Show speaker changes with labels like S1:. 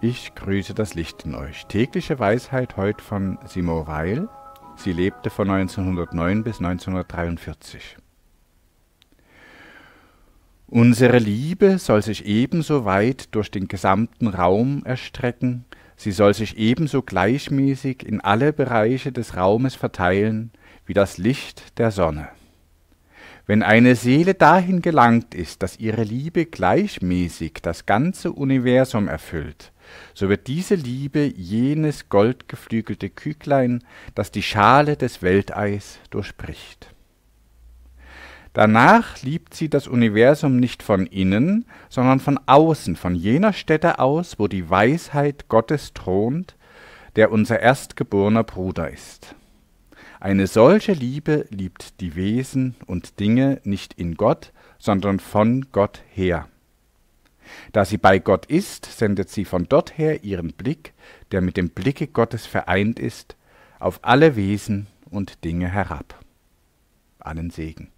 S1: Ich grüße das Licht in euch. Tägliche Weisheit heute von Simo Weil. Sie lebte von 1909 bis 1943. Unsere Liebe soll sich ebenso weit durch den gesamten Raum erstrecken, sie soll sich ebenso gleichmäßig in alle Bereiche des Raumes verteilen wie das Licht der Sonne. Wenn eine Seele dahin gelangt ist, dass ihre Liebe gleichmäßig das ganze Universum erfüllt, so wird diese Liebe jenes goldgeflügelte Küklein, das die Schale des Welteis durchbricht. Danach liebt sie das Universum nicht von innen, sondern von außen, von jener Stätte aus, wo die Weisheit Gottes thront, der unser erstgeborener Bruder ist. Eine solche Liebe liebt die Wesen und Dinge nicht in Gott, sondern von Gott her. Da sie bei Gott ist, sendet sie von dort her ihren Blick, der mit dem Blicke Gottes vereint ist, auf alle Wesen und Dinge herab. Allen Segen.